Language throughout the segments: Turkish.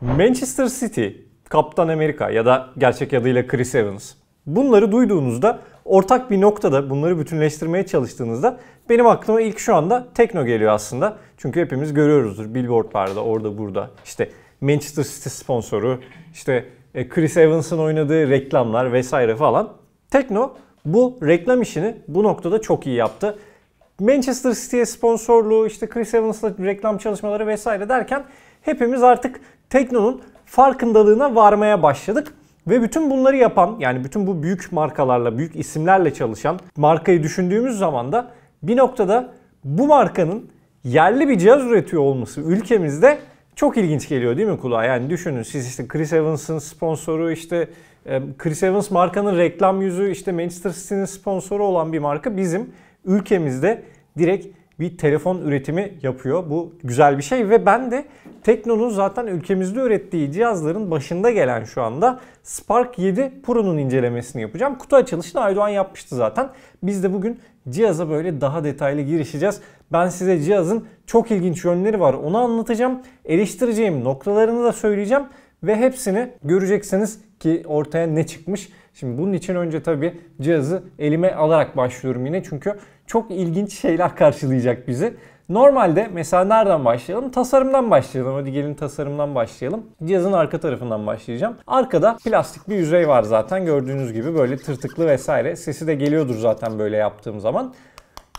Manchester City, Kaptan Amerika ya da gerçek adıyla Chris Evans. Bunları duyduğunuzda ortak bir noktada bunları bütünleştirmeye çalıştığınızda benim aklıma ilk şu anda tekno geliyor aslında. Çünkü hepimiz görüyoruzdur billboardlarda orada burada. İşte Manchester City sponsoru, işte e, Chris Evans'ın oynadığı reklamlar vesaire falan. Tekno bu reklam işini bu noktada çok iyi yaptı. Manchester City'ye sponsorluğu, işte Chris Evans'la reklam çalışmaları vesaire derken hepimiz artık Tekno'nun farkındalığına varmaya başladık. Ve bütün bunları yapan yani bütün bu büyük markalarla, büyük isimlerle çalışan markayı düşündüğümüz zaman da bir noktada bu markanın yerli bir cihaz üretiyor olması ülkemizde çok ilginç geliyor değil mi kulağa? Yani düşünün siz işte Chris Evans'ın sponsoru işte e, Chris Evans markanın reklam yüzü işte Manchester City'nin sponsoru olan bir marka bizim ülkemizde direkt bir telefon üretimi yapıyor. Bu güzel bir şey ve ben de Tekno'nun zaten ülkemizde ürettiği cihazların başında gelen şu anda Spark 7 Pro'nun incelemesini yapacağım. Kutu açılışını Aydoğan yapmıştı zaten. Biz de bugün cihaza böyle daha detaylı girişeceğiz. Ben size cihazın çok ilginç yönleri var onu anlatacağım. Eleştireceğim noktalarını da söyleyeceğim ve hepsini göreceksiniz ki ortaya ne çıkmış Şimdi bunun için önce tabii cihazı elime alarak başlıyorum yine çünkü çok ilginç şeyler karşılayacak bizi. Normalde mesela nereden başlayalım? Tasarımdan başlayalım. Hadi gelin tasarımdan başlayalım. Cihazın arka tarafından başlayacağım. Arkada plastik bir yüzey var zaten gördüğünüz gibi böyle tırtıklı vesaire. Sesi de geliyordur zaten böyle yaptığım zaman.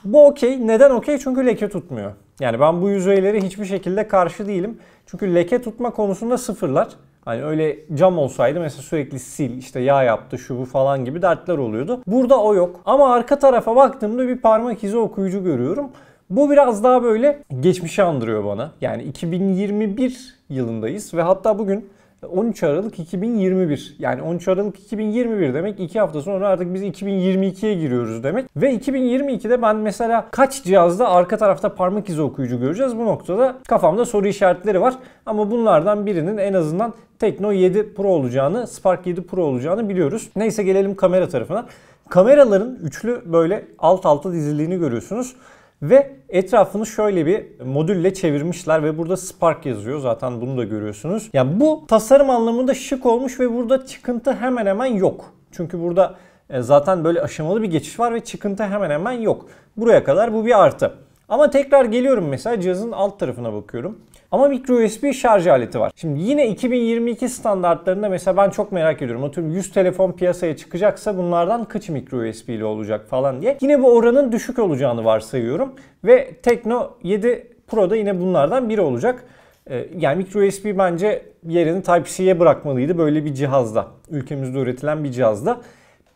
Bu okey. Neden okey? Çünkü leke tutmuyor. Yani ben bu yüzeyleri hiçbir şekilde karşı değilim. Çünkü leke tutma konusunda sıfırlar. Hani öyle cam olsaydı mesela sürekli sil işte yağ yaptı şu bu falan gibi dertler oluyordu. Burada o yok. Ama arka tarafa baktığımda bir parmak izi okuyucu görüyorum. Bu biraz daha böyle geçmişi andırıyor bana. Yani 2021 yılındayız ve hatta bugün 13 Aralık 2021. Yani 13 Aralık 2021 demek 2 hafta sonra artık biz 2022'ye giriyoruz demek. Ve 2022'de ben mesela kaç cihazda arka tarafta parmak izi okuyucu göreceğiz? Bu noktada kafamda soru işaretleri var. Ama bunlardan birinin en azından Tekno 7 Pro olacağını, Spark 7 Pro olacağını biliyoruz. Neyse gelelim kamera tarafına. Kameraların üçlü böyle alt alta dizildiğini görüyorsunuz. Ve etrafını şöyle bir modülle çevirmişler ve burada Spark yazıyor. Zaten bunu da görüyorsunuz. Yani bu tasarım anlamında şık olmuş ve burada çıkıntı hemen hemen yok. Çünkü burada e, zaten böyle aşamalı bir geçiş var ve çıkıntı hemen hemen yok. Buraya kadar bu bir artı. Ama tekrar geliyorum mesela cihazın alt tarafına bakıyorum. Ama micro USB şarj aleti var. Şimdi yine 2022 standartlarında mesela ben çok merak ediyorum. Atıyorum 100 telefon piyasaya çıkacaksa bunlardan kaç micro USB ile olacak falan diye. Yine bu oranın düşük olacağını varsayıyorum. Ve Tekno 7 Pro'da yine bunlardan biri olacak. Ee, yani micro USB bence yerini Type-C'ye bırakmalıydı böyle bir cihazda. Ülkemizde üretilen bir cihazda.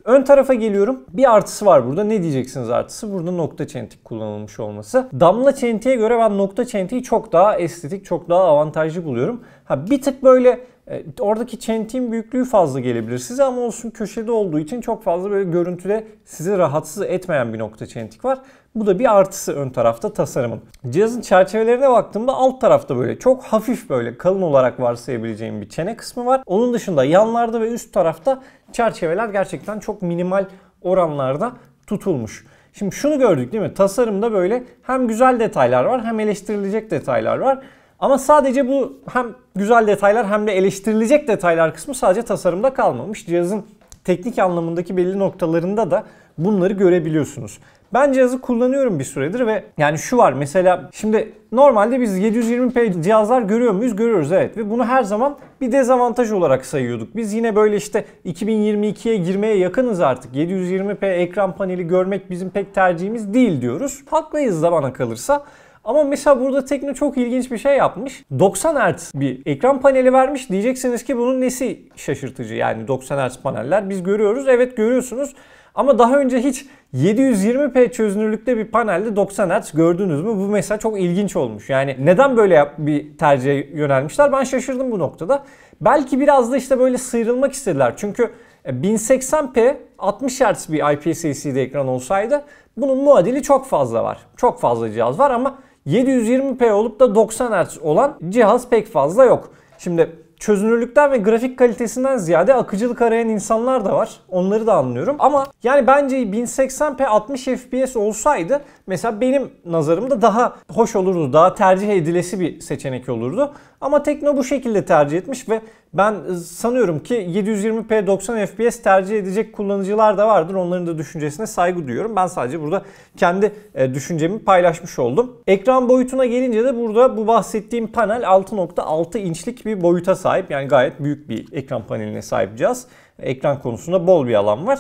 Ön tarafa geliyorum. Bir artısı var burada. Ne diyeceksiniz artısı? Burada nokta çentik kullanılmış olması. Damla çentiğe göre ben nokta çentiği çok daha estetik, çok daha avantajlı buluyorum. Ha bir tık böyle e, oradaki çentiğin büyüklüğü fazla gelebilir size ama olsun köşede olduğu için çok fazla böyle görüntüde sizi rahatsız etmeyen bir nokta çentik var. Bu da bir artısı ön tarafta tasarımın. Cihazın çerçevelerine baktığımda alt tarafta böyle çok hafif böyle kalın olarak varsayabileceğim bir çene kısmı var. Onun dışında yanlarda ve üst tarafta çerçeveler gerçekten çok minimal oranlarda tutulmuş. Şimdi şunu gördük değil mi? Tasarımda böyle hem güzel detaylar var hem eleştirilecek detaylar var. Ama sadece bu hem güzel detaylar hem de eleştirilecek detaylar kısmı sadece tasarımda kalmamış. Cihazın teknik anlamındaki belli noktalarında da bunları görebiliyorsunuz. Ben cihazı kullanıyorum bir süredir ve yani şu var mesela şimdi normalde biz 720p cihazlar görüyor muyuz? Görüyoruz evet ve bunu her zaman bir dezavantaj olarak sayıyorduk. Biz yine böyle işte 2022'ye girmeye yakınız artık. 720p ekran paneli görmek bizim pek tercihimiz değil diyoruz. Haklıyız da kalırsa. Ama mesela burada Tekno çok ilginç bir şey yapmış. 90 Hz bir ekran paneli vermiş. Diyeceksiniz ki bunun nesi şaşırtıcı? Yani 90 Hz paneller biz görüyoruz. Evet görüyorsunuz. Ama daha önce hiç 720p çözünürlükte bir panelde 90 Hz gördünüz mü? Bu mesela çok ilginç olmuş. Yani neden böyle bir tercihe yönelmişler? Ben şaşırdım bu noktada. Belki biraz da işte böyle sıyrılmak istediler. Çünkü 1080p 60 Hz bir IPS LCD ekran olsaydı bunun muadili çok fazla var. Çok fazla cihaz var ama 720p olup da 90 Hz olan cihaz pek fazla yok. Şimdi çözünürlükten ve grafik kalitesinden ziyade akıcılık arayan insanlar da var. Onları da anlıyorum. Ama yani bence 1080p 60 fps olsaydı mesela benim nazarımda daha hoş olurdu. Daha tercih edilesi bir seçenek olurdu. Ama Tekno bu şekilde tercih etmiş ve ben e, sanıyorum ki 720p 90 fps tercih edecek kullanıcılar da vardır. Onların da düşüncesine saygı duyuyorum. Ben sadece burada kendi e, düşüncemi paylaşmış oldum. Ekran boyutuna gelince de burada bu bahsettiğim panel 6.6 inçlik bir boyuta sahip. Yani gayet büyük bir ekran paneline sahip cihaz. Ekran konusunda bol bir alan var.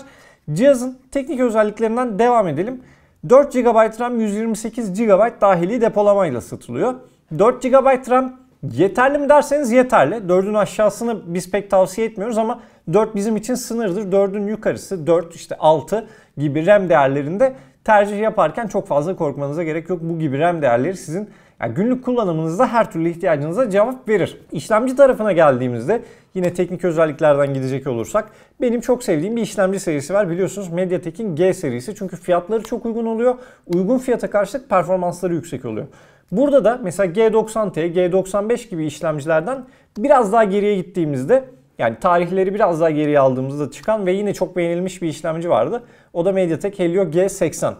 Cihazın teknik özelliklerinden devam edelim. 4 GB RAM 128 GB dahili depolamayla satılıyor. 4 GB RAM Yeterli mi derseniz yeterli. 4'ün aşağısını biz pek tavsiye etmiyoruz ama 4 bizim için sınırdır. 4'ün yukarısı 4 işte 6 gibi RAM değerlerinde tercih yaparken çok fazla korkmanıza gerek yok. Bu gibi RAM değerleri sizin yani günlük kullanımınızda her türlü ihtiyacınıza cevap verir. İşlemci tarafına geldiğimizde yine teknik özelliklerden gidecek olursak benim çok sevdiğim bir işlemci serisi var. Biliyorsunuz MediaTek'in G serisi çünkü fiyatları çok uygun oluyor. Uygun fiyata karşılık performansları yüksek oluyor. Burada da mesela G90T, G95 gibi işlemcilerden biraz daha geriye gittiğimizde yani tarihleri biraz daha geriye aldığımızda çıkan ve yine çok beğenilmiş bir işlemci vardı. O da MediaTek Helio G80.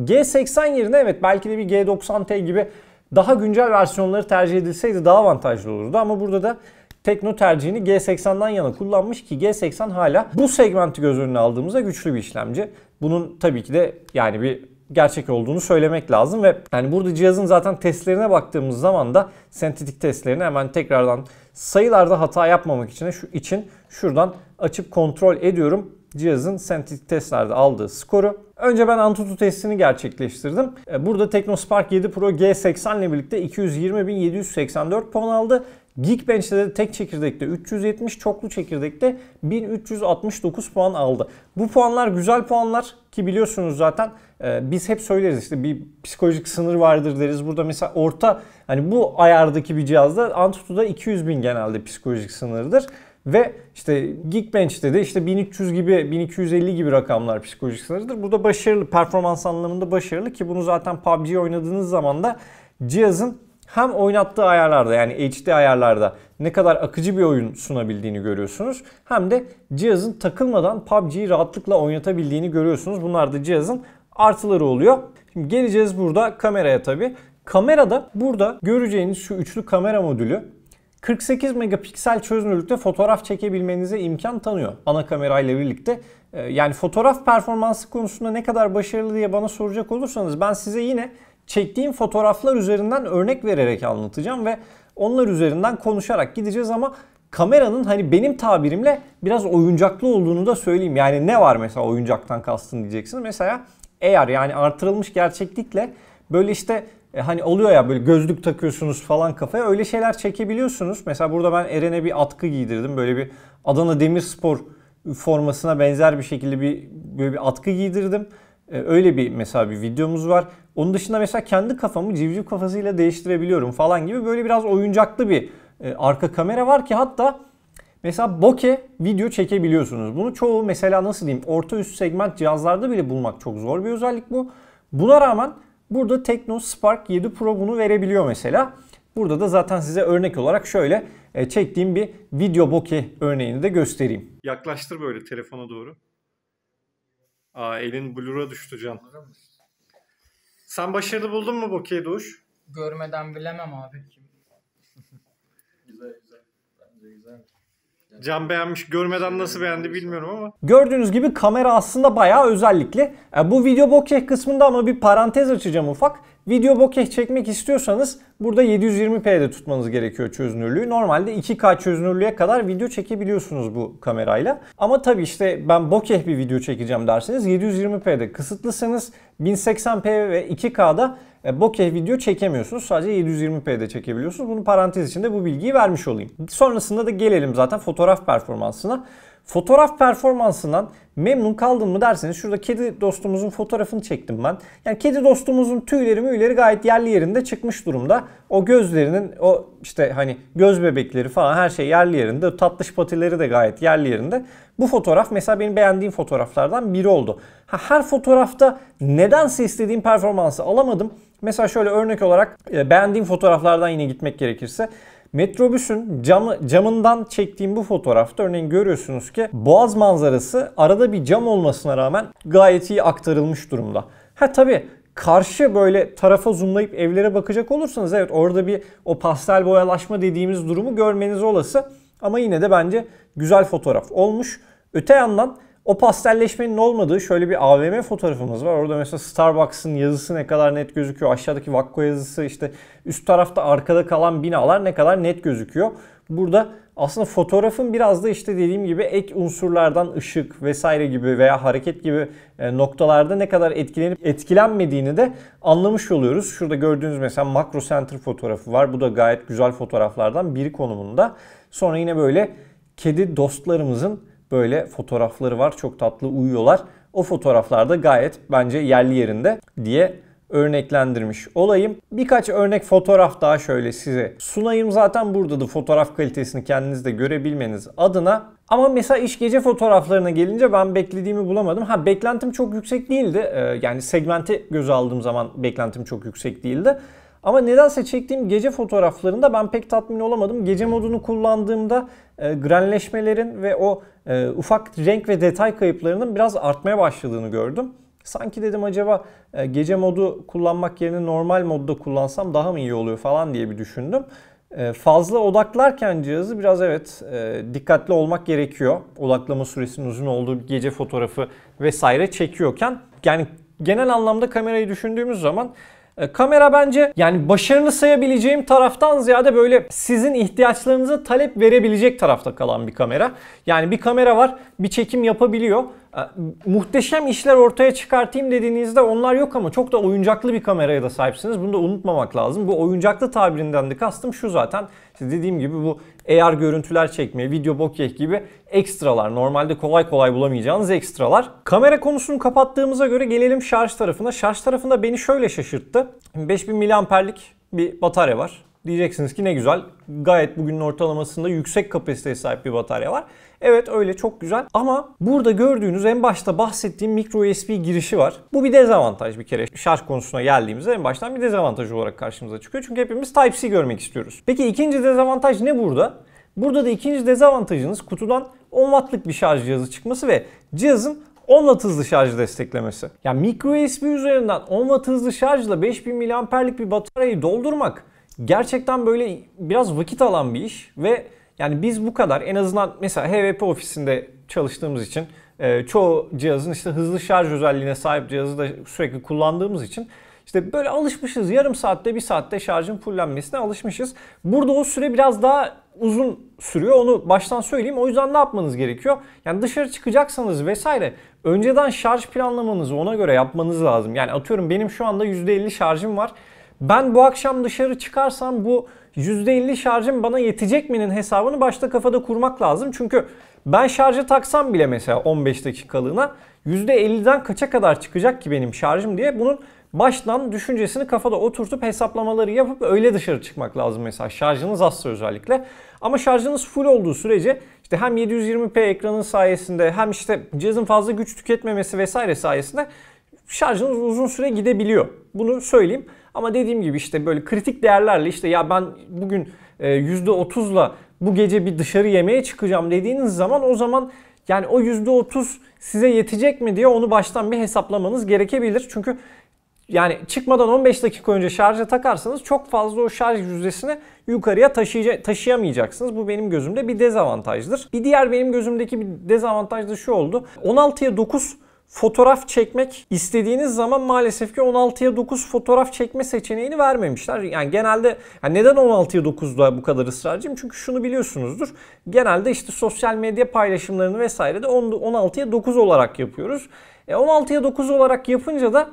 G80 yerine evet belki de bir G90T gibi daha güncel versiyonları tercih edilseydi daha avantajlı olurdu ama burada da Tekno tercihini G80'den yana kullanmış ki G80 hala bu segmenti göz önüne aldığımızda güçlü bir işlemci. Bunun tabii ki de yani bir gerçek olduğunu söylemek lazım ve yani burada cihazın zaten testlerine baktığımız zaman da sentetik testlerini hemen tekrardan sayılarda hata yapmamak için şu için şuradan açıp kontrol ediyorum cihazın sentetik testlerde aldığı skoru. Önce ben Antutu testini gerçekleştirdim. E, burada TechnoSpark 7 Pro G80 ile birlikte 220.784 puan aldı Geekbench'te de tek çekirdekte 370, çoklu çekirdekte 1369 puan aldı. Bu puanlar güzel puanlar ki biliyorsunuz zaten e, biz hep söyleriz işte bir psikolojik sınır vardır deriz. Burada mesela orta hani bu ayardaki bir cihazda Antutu'da 200 bin genelde psikolojik sınırdır. Ve işte Geekbench'te de işte 1300 gibi 1250 gibi rakamlar psikolojik sınırıdır. Burada başarılı performans anlamında başarılı ki bunu zaten PUBG oynadığınız zaman da cihazın hem oynattığı ayarlarda yani HD ayarlarda ne kadar akıcı bir oyun sunabildiğini görüyorsunuz. Hem de cihazın takılmadan PUBG'yi rahatlıkla oynatabildiğini görüyorsunuz. Bunlar da cihazın artıları oluyor. Şimdi geleceğiz burada kameraya tabi. Kamerada burada göreceğiniz şu üçlü kamera modülü 48 megapiksel çözünürlükte fotoğraf çekebilmenize imkan tanıyor ana kamerayla birlikte. Ee, yani fotoğraf performansı konusunda ne kadar başarılı diye bana soracak olursanız ben size yine çektiğim fotoğraflar üzerinden örnek vererek anlatacağım ve onlar üzerinden konuşarak gideceğiz ama kameranın hani benim tabirimle biraz oyuncaklı olduğunu da söyleyeyim. Yani ne var mesela oyuncaktan kastın diyeceksin. Mesela eğer yani artırılmış gerçeklikle böyle işte e, hani oluyor ya böyle gözlük takıyorsunuz falan kafaya öyle şeyler çekebiliyorsunuz. Mesela burada ben Eren'e bir atkı giydirdim. Böyle bir Adana Demirspor formasına benzer bir şekilde bir böyle bir atkı giydirdim. Ee, öyle bir mesela bir videomuz var. Onun dışında mesela kendi kafamı civciv kafasıyla değiştirebiliyorum falan gibi böyle biraz oyuncaklı bir e, arka kamera var ki hatta mesela bokeh video çekebiliyorsunuz. Bunu çoğu mesela nasıl diyeyim orta üst segment cihazlarda bile bulmak çok zor bir özellik bu. Buna rağmen burada Tekno Spark 7 Pro bunu verebiliyor mesela. Burada da zaten size örnek olarak şöyle e, çektiğim bir video bokeh örneğini de göstereyim. Yaklaştır böyle telefona doğru. Aa elin blura düştü can. Sen başarılı buldun mu Bokeh Doğuş? Görmeden bilemem abi. güzel güzel. Bence güzel. Can beğenmiş. Görmeden nasıl beğendi bilmiyorum ama. Gördüğünüz gibi kamera aslında bayağı özellikli. E, bu video bokeh kısmında ama bir parantez açacağım ufak. Video bokeh çekmek istiyorsanız burada 720p'de tutmanız gerekiyor çözünürlüğü. Normalde 2K çözünürlüğe kadar video çekebiliyorsunuz bu kamerayla. Ama tabii işte ben bokeh bir video çekeceğim derseniz 720p'de kısıtlısınız. 1080p ve 2K'da e, bokeh video çekemiyorsunuz. Sadece 720p'de çekebiliyorsunuz. Bunu parantez içinde bu bilgiyi vermiş olayım. Sonrasında da gelelim zaten fotoğraf performansına. Fotoğraf performansından memnun kaldın mı derseniz şurada kedi dostumuzun fotoğrafını çektim ben. Yani kedi dostumuzun tüyleri müyleri gayet yerli yerinde çıkmış durumda. O gözlerinin o işte hani göz bebekleri falan her şey yerli yerinde. tatlış patileri de gayet yerli yerinde. Bu fotoğraf mesela benim beğendiğim fotoğraflardan biri oldu. Ha, her fotoğrafta nedense istediğim performansı alamadım. Mesela şöyle örnek olarak e, beğendiğim fotoğraflardan yine gitmek gerekirse Metrobüsün camı, camından çektiğim bu fotoğrafta örneğin görüyorsunuz ki boğaz manzarası arada bir cam olmasına rağmen gayet iyi aktarılmış durumda. Ha tabii karşı böyle tarafa zoomlayıp evlere bakacak olursanız evet orada bir o pastel boyalaşma dediğimiz durumu görmeniz olası. Ama yine de bence güzel fotoğraf olmuş. Öte yandan o pastelleşmenin olmadığı şöyle bir AVM fotoğrafımız var. Orada mesela Starbucks'ın yazısı ne kadar net gözüküyor. Aşağıdaki Vakko yazısı işte üst tarafta arkada kalan binalar ne kadar net gözüküyor. Burada aslında fotoğrafın biraz da işte dediğim gibi ek unsurlardan ışık vesaire gibi veya hareket gibi e, noktalarda ne kadar etkilenip etkilenmediğini de anlamış oluyoruz. Şurada gördüğünüz mesela makro center fotoğrafı var. Bu da gayet güzel fotoğraflardan biri konumunda. Sonra yine böyle kedi dostlarımızın böyle fotoğrafları var. Çok tatlı uyuyorlar. O fotoğraflarda gayet bence yerli yerinde diye örneklendirmiş olayım. Birkaç örnek fotoğraf daha şöyle size sunayım. Zaten burada da fotoğraf kalitesini kendiniz de görebilmeniz adına. Ama mesela iş gece fotoğraflarına gelince ben beklediğimi bulamadım. Ha beklentim çok yüksek değildi. Ee, yani segmenti göz aldığım zaman beklentim çok yüksek değildi. Ama nedense çektiğim gece fotoğraflarında ben pek tatmin olamadım. Gece modunu kullandığımda e, granleşmelerin ve o e, ufak renk ve detay kayıplarının biraz artmaya başladığını gördüm. Sanki dedim acaba e, gece modu kullanmak yerine normal modda kullansam daha mı iyi oluyor falan diye bir düşündüm. E, fazla odaklarken cihazı biraz evet e, dikkatli olmak gerekiyor. Odaklama süresinin uzun olduğu gece fotoğrafı vesaire çekiyorken yani genel anlamda kamerayı düşündüğümüz zaman e, kamera bence yani başarılı sayabileceğim taraftan ziyade böyle sizin ihtiyaçlarınıza talep verebilecek tarafta kalan bir kamera. Yani bir kamera var bir çekim yapabiliyor muhteşem işler ortaya çıkartayım dediğinizde onlar yok ama çok da oyuncaklı bir kameraya da sahipsiniz. Bunu da unutmamak lazım. Bu oyuncaklı tabirinden de kastım şu zaten. İşte dediğim gibi bu AR görüntüler çekmeye, video bokeh gibi ekstralar. Normalde kolay kolay bulamayacağınız ekstralar. Kamera konusunu kapattığımıza göre gelelim şarj tarafına. Şarj tarafında beni şöyle şaşırttı. 5000 mAh'lik bir batarya var. Diyeceksiniz ki ne güzel gayet bugünün ortalamasında yüksek kapasiteye sahip bir batarya var. Evet öyle çok güzel ama burada gördüğünüz en başta bahsettiğim micro USB girişi var. Bu bir dezavantaj bir kere şarj konusuna geldiğimizde en baştan bir dezavantaj olarak karşımıza çıkıyor. Çünkü hepimiz Type-C görmek istiyoruz. Peki ikinci dezavantaj ne burada? Burada da ikinci dezavantajınız kutudan 10 wattlık bir şarj cihazı çıkması ve cihazın 10 watt hızlı şarjı desteklemesi. Ya yani micro USB üzerinden 10 watt hızlı şarjla 5000 mAh'lik bir bataryayı doldurmak gerçekten böyle biraz vakit alan bir iş ve yani biz bu kadar en azından mesela HVP ofisinde çalıştığımız için e, çoğu cihazın işte hızlı şarj özelliğine sahip cihazı da sürekli kullandığımız için işte böyle alışmışız. Yarım saatte bir saatte şarjın fullenmesine alışmışız. Burada o süre biraz daha uzun sürüyor. Onu baştan söyleyeyim. O yüzden ne yapmanız gerekiyor? Yani dışarı çıkacaksanız vesaire önceden şarj planlamanızı ona göre yapmanız lazım. Yani atıyorum benim şu anda %50 şarjım var. Ben bu akşam dışarı çıkarsam bu %50 şarjım bana yetecek mi'nin hesabını başta kafada kurmak lazım. Çünkü ben şarjı taksam bile mesela 15 dakikalığına %50'den kaça kadar çıkacak ki benim şarjım diye bunun baştan düşüncesini kafada oturtup hesaplamaları yapıp öyle dışarı çıkmak lazım mesela şarjınız azsa özellikle. Ama şarjınız full olduğu sürece işte hem 720p ekranın sayesinde hem işte cihazın fazla güç tüketmemesi vesaire sayesinde şarjınız uzun süre gidebiliyor. Bunu söyleyeyim. Ama dediğim gibi işte böyle kritik değerlerle işte ya ben bugün %30'la e, bu gece bir dışarı yemeğe çıkacağım dediğiniz zaman o zaman yani o %30 size yetecek mi diye onu baştan bir hesaplamanız gerekebilir. Çünkü yani çıkmadan 15 dakika önce şarja takarsanız çok fazla o şarj yüzdesini yukarıya taşıyamayacaksınız. Bu benim gözümde bir dezavantajdır. Bir diğer benim gözümdeki bir dezavantaj da şu oldu. 16'ya 9 fotoğraf çekmek istediğiniz zaman maalesef ki 16'ya 9 fotoğraf çekme seçeneğini vermemişler. Yani genelde yani neden 16'ya 9'da bu kadar ısrarcıyım? Çünkü şunu biliyorsunuzdur. Genelde işte sosyal medya paylaşımlarını vesaire de 16'ya 9 olarak yapıyoruz. E 16'ya 9 olarak yapınca da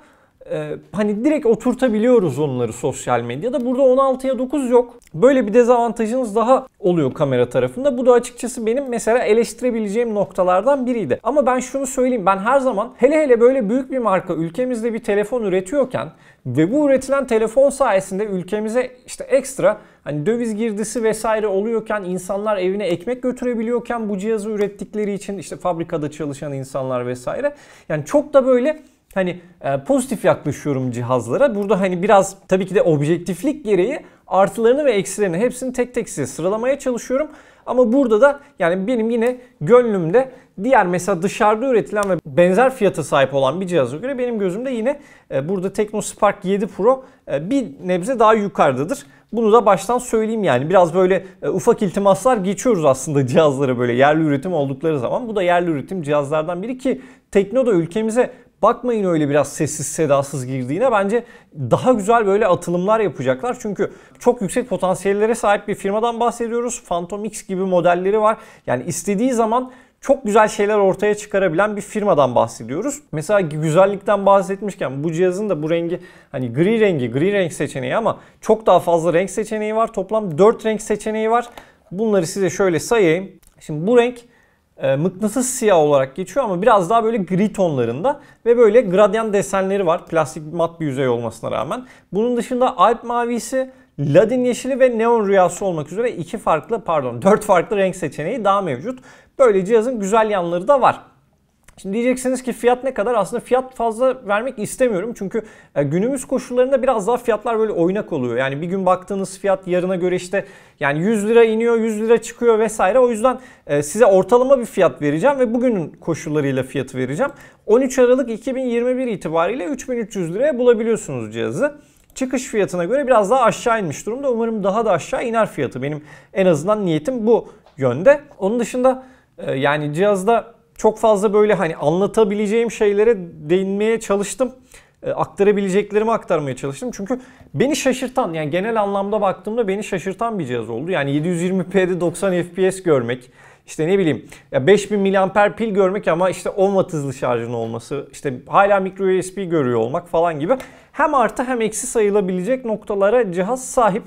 e, hani direkt oturtabiliyoruz onları sosyal medyada. Burada 16'ya 9 yok. Böyle bir dezavantajınız daha oluyor kamera tarafında. Bu da açıkçası benim mesela eleştirebileceğim noktalardan biriydi. Ama ben şunu söyleyeyim. Ben her zaman hele hele böyle büyük bir marka ülkemizde bir telefon üretiyorken ve bu üretilen telefon sayesinde ülkemize işte ekstra hani döviz girdisi vesaire oluyorken insanlar evine ekmek götürebiliyorken bu cihazı ürettikleri için işte fabrikada çalışan insanlar vesaire yani çok da böyle hani e, pozitif yaklaşıyorum cihazlara. Burada hani biraz tabii ki de objektiflik gereği artılarını ve eksilerini hepsini tek tek size sıralamaya çalışıyorum. Ama burada da yani benim yine gönlümde diğer mesela dışarıda üretilen ve benzer fiyata sahip olan bir cihaza göre benim gözümde yine e, burada Spark 7 Pro e, bir nebze daha yukarıdadır. Bunu da baştan söyleyeyim yani biraz böyle e, ufak iltimaslar geçiyoruz aslında cihazlara böyle yerli üretim oldukları zaman. Bu da yerli üretim cihazlardan biri ki Tekno da ülkemize Bakmayın öyle biraz sessiz sedasız girdiğine. Bence daha güzel böyle atılımlar yapacaklar. Çünkü çok yüksek potansiyellere sahip bir firmadan bahsediyoruz. Phantom X gibi modelleri var. Yani istediği zaman çok güzel şeyler ortaya çıkarabilen bir firmadan bahsediyoruz. Mesela güzellikten bahsetmişken bu cihazın da bu rengi hani gri rengi, gri renk seçeneği ama çok daha fazla renk seçeneği var. Toplam 4 renk seçeneği var. Bunları size şöyle sayayım. Şimdi bu renk e, mıknatıs siyah olarak geçiyor ama biraz daha böyle gri tonlarında ve böyle gradyan desenleri var plastik mat bir yüzey olmasına rağmen. Bunun dışında Alp mavisi, Ladin yeşili ve neon rüyası olmak üzere iki farklı pardon dört farklı renk seçeneği daha mevcut. Böyle cihazın güzel yanları da var. Şimdi diyeceksiniz ki fiyat ne kadar? Aslında fiyat fazla vermek istemiyorum. Çünkü e, günümüz koşullarında biraz daha fiyatlar böyle oynak oluyor. Yani bir gün baktığınız fiyat yarına göre işte yani 100 lira iniyor, 100 lira çıkıyor vesaire. O yüzden e, size ortalama bir fiyat vereceğim ve bugünün koşullarıyla fiyatı vereceğim. 13 Aralık 2021 itibariyle 3300 liraya bulabiliyorsunuz cihazı çıkış fiyatına göre biraz daha aşağı inmiş durumda. Umarım daha da aşağı iner fiyatı. Benim en azından niyetim bu yönde. Onun dışında e, yani cihazda çok fazla böyle hani anlatabileceğim şeylere değinmeye çalıştım. E, aktarabileceklerimi aktarmaya çalıştım. Çünkü beni şaşırtan yani genel anlamda baktığımda beni şaşırtan bir cihaz oldu. Yani 720p'de 90 FPS görmek işte ne bileyim ya 5000 miliamper pil görmek ama işte 10 watt hızlı şarjın olması işte hala micro USB görüyor olmak falan gibi hem artı hem eksi sayılabilecek noktalara cihaz sahip.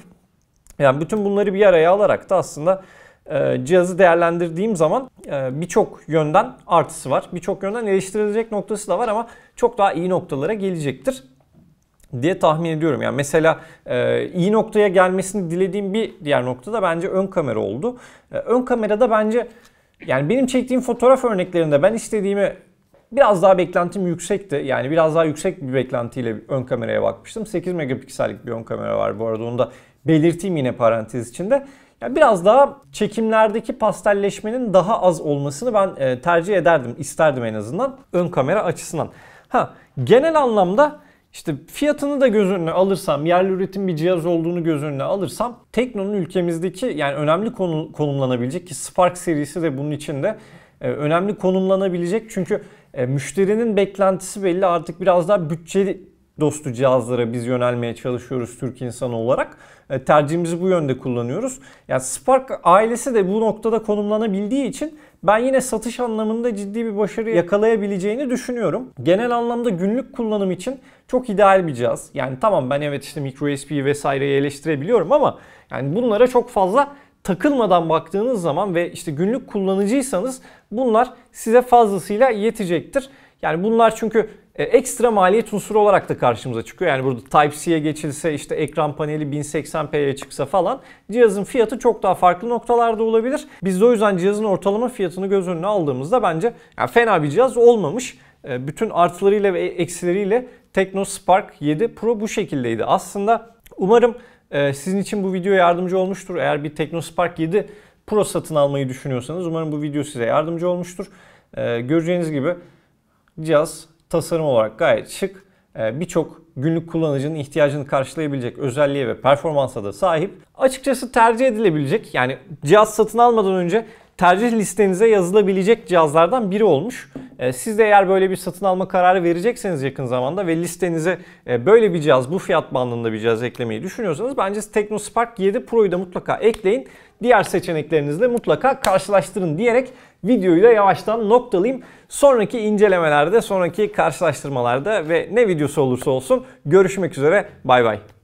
Yani bütün bunları bir araya alarak da aslında ee, cihazı değerlendirdiğim zaman e, birçok yönden artısı var. Birçok yönden eleştirilecek noktası da var ama çok daha iyi noktalara gelecektir diye tahmin ediyorum. Yani mesela e, iyi noktaya gelmesini dilediğim bir diğer nokta da bence ön kamera oldu. E, ön kamerada bence yani benim çektiğim fotoğraf örneklerinde ben istediğimi biraz daha beklentim yüksekti. Yani biraz daha yüksek bir beklentiyle ön kameraya bakmıştım. 8 megapiksellik bir ön kamera var bu arada onu da belirteyim yine parantez içinde. Yani biraz daha çekimlerdeki pastelleşmenin daha az olmasını ben e, tercih ederdim, isterdim en azından ön kamera açısından. Ha genel anlamda işte fiyatını da göz önüne alırsam, yerli üretim bir cihaz olduğunu göz önüne alırsam Tekno'nun ülkemizdeki yani önemli konu, konumlanabilecek ki Spark serisi de bunun içinde e, önemli konumlanabilecek çünkü e, müşterinin beklentisi belli artık biraz daha bütçe dostu cihazlara biz yönelmeye çalışıyoruz Türk insanı olarak. E, tercihimizi bu yönde kullanıyoruz. Yani Spark ailesi de bu noktada konumlanabildiği için ben yine satış anlamında ciddi bir başarı yakalayabileceğini düşünüyorum. Genel anlamda günlük kullanım için çok ideal bir cihaz. Yani tamam ben evet işte micro USB vesaireyi eleştirebiliyorum ama yani bunlara çok fazla takılmadan baktığınız zaman ve işte günlük kullanıcıysanız bunlar size fazlasıyla yetecektir. Yani bunlar çünkü e, ekstra maliyet unsuru olarak da karşımıza çıkıyor. Yani burada Type-C'ye geçilse işte ekran paneli 1080p'ye çıksa falan cihazın fiyatı çok daha farklı noktalarda olabilir. Biz de o yüzden cihazın ortalama fiyatını göz önüne aldığımızda bence yani fena bir cihaz olmamış. E, bütün artılarıyla ve eksileriyle Tekno Spark 7 Pro bu şekildeydi. Aslında umarım e, sizin için bu video yardımcı olmuştur. Eğer bir Tekno Spark 7 Pro satın almayı düşünüyorsanız umarım bu video size yardımcı olmuştur. E, göreceğiniz gibi cihaz tasarım olarak gayet şık ee, birçok günlük kullanıcının ihtiyacını karşılayabilecek özelliğe ve performansa da sahip. Açıkçası tercih edilebilecek yani cihaz satın almadan önce tercih listenize yazılabilecek cihazlardan biri olmuş. Ee, siz de eğer böyle bir satın alma kararı verecekseniz yakın zamanda ve listenize e, böyle bir cihaz, bu fiyat bandında bir cihaz eklemeyi düşünüyorsanız bence Teknospark 7 Pro'yu da mutlaka ekleyin. Diğer seçeneklerinizle mutlaka karşılaştırın diyerek videoyu da yavaştan noktalayayım. Sonraki incelemelerde, sonraki karşılaştırmalarda ve ne videosu olursa olsun görüşmek üzere. Bay bay.